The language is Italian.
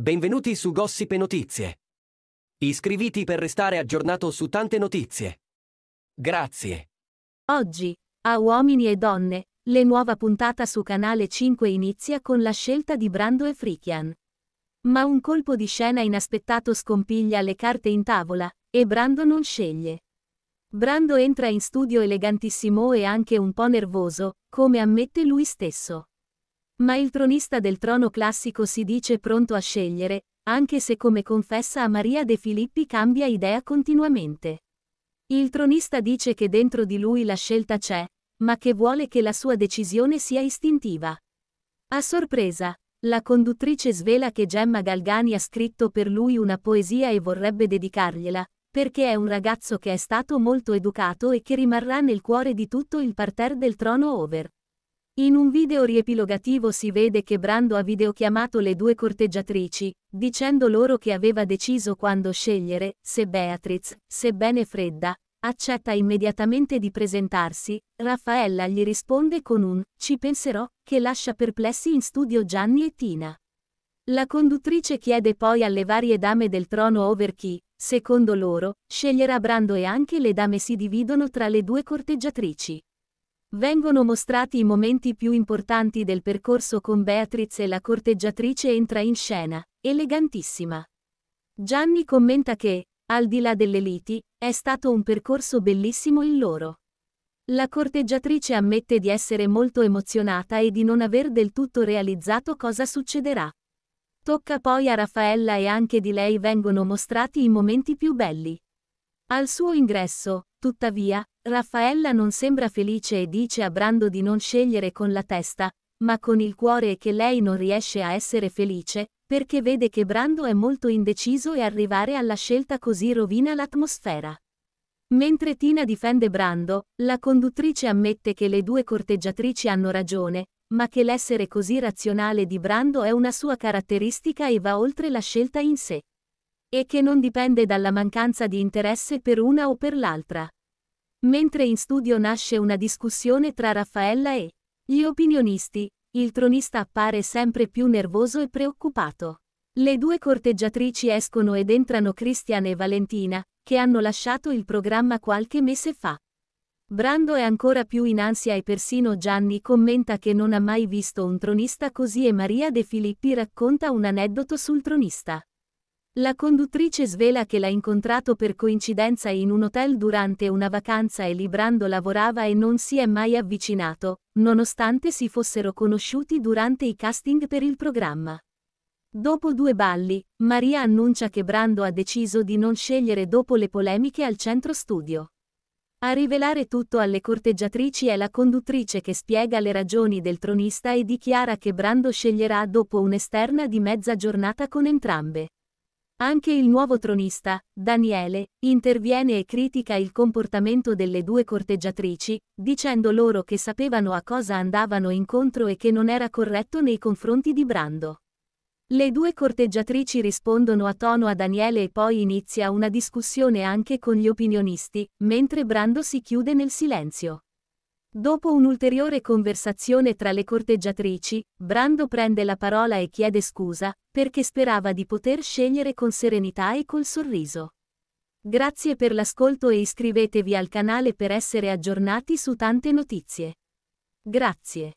Benvenuti su Gossip e Notizie. Iscriviti per restare aggiornato su tante notizie. Grazie. Oggi, a Uomini e Donne, le nuova puntata su Canale 5 inizia con la scelta di Brando e Frickian. Ma un colpo di scena inaspettato scompiglia le carte in tavola, e Brando non sceglie. Brando entra in studio elegantissimo e anche un po' nervoso, come ammette lui stesso. Ma il tronista del trono classico si dice pronto a scegliere, anche se come confessa a Maria De Filippi cambia idea continuamente. Il tronista dice che dentro di lui la scelta c'è, ma che vuole che la sua decisione sia istintiva. A sorpresa, la conduttrice svela che Gemma Galgani ha scritto per lui una poesia e vorrebbe dedicargliela, perché è un ragazzo che è stato molto educato e che rimarrà nel cuore di tutto il parterre del trono over. In un video riepilogativo si vede che Brando ha videochiamato le due corteggiatrici, dicendo loro che aveva deciso quando scegliere, se Beatriz, sebbene fredda, accetta immediatamente di presentarsi, Raffaella gli risponde con un ci penserò, che lascia perplessi in studio Gianni e Tina. La conduttrice chiede poi alle varie dame del trono over chi, secondo loro, sceglierà Brando e anche le dame si dividono tra le due corteggiatrici. Vengono mostrati i momenti più importanti del percorso con Beatriz e la corteggiatrice entra in scena, elegantissima. Gianni commenta che, al di là delle liti, è stato un percorso bellissimo il loro. La corteggiatrice ammette di essere molto emozionata e di non aver del tutto realizzato cosa succederà. Tocca poi a Raffaella e anche di lei vengono mostrati i momenti più belli. Al suo ingresso, tuttavia, Raffaella non sembra felice e dice a Brando di non scegliere con la testa, ma con il cuore e che lei non riesce a essere felice, perché vede che Brando è molto indeciso e arrivare alla scelta così rovina l'atmosfera. Mentre Tina difende Brando, la conduttrice ammette che le due corteggiatrici hanno ragione, ma che l'essere così razionale di Brando è una sua caratteristica e va oltre la scelta in sé. E che non dipende dalla mancanza di interesse per una o per l'altra. Mentre in studio nasce una discussione tra Raffaella e gli opinionisti, il tronista appare sempre più nervoso e preoccupato. Le due corteggiatrici escono ed entrano Christian e Valentina, che hanno lasciato il programma qualche mese fa. Brando è ancora più in ansia e persino Gianni commenta che non ha mai visto un tronista così e Maria De Filippi racconta un aneddoto sul tronista. La conduttrice svela che l'ha incontrato per coincidenza in un hotel durante una vacanza e lì Brando lavorava e non si è mai avvicinato, nonostante si fossero conosciuti durante i casting per il programma. Dopo due balli, Maria annuncia che Brando ha deciso di non scegliere dopo le polemiche al centro studio. A rivelare tutto alle corteggiatrici è la conduttrice che spiega le ragioni del tronista e dichiara che Brando sceglierà dopo un'esterna di mezza giornata con entrambe. Anche il nuovo tronista, Daniele, interviene e critica il comportamento delle due corteggiatrici, dicendo loro che sapevano a cosa andavano incontro e che non era corretto nei confronti di Brando. Le due corteggiatrici rispondono a tono a Daniele e poi inizia una discussione anche con gli opinionisti, mentre Brando si chiude nel silenzio. Dopo un'ulteriore conversazione tra le corteggiatrici, Brando prende la parola e chiede scusa, perché sperava di poter scegliere con serenità e col sorriso. Grazie per l'ascolto e iscrivetevi al canale per essere aggiornati su tante notizie. Grazie.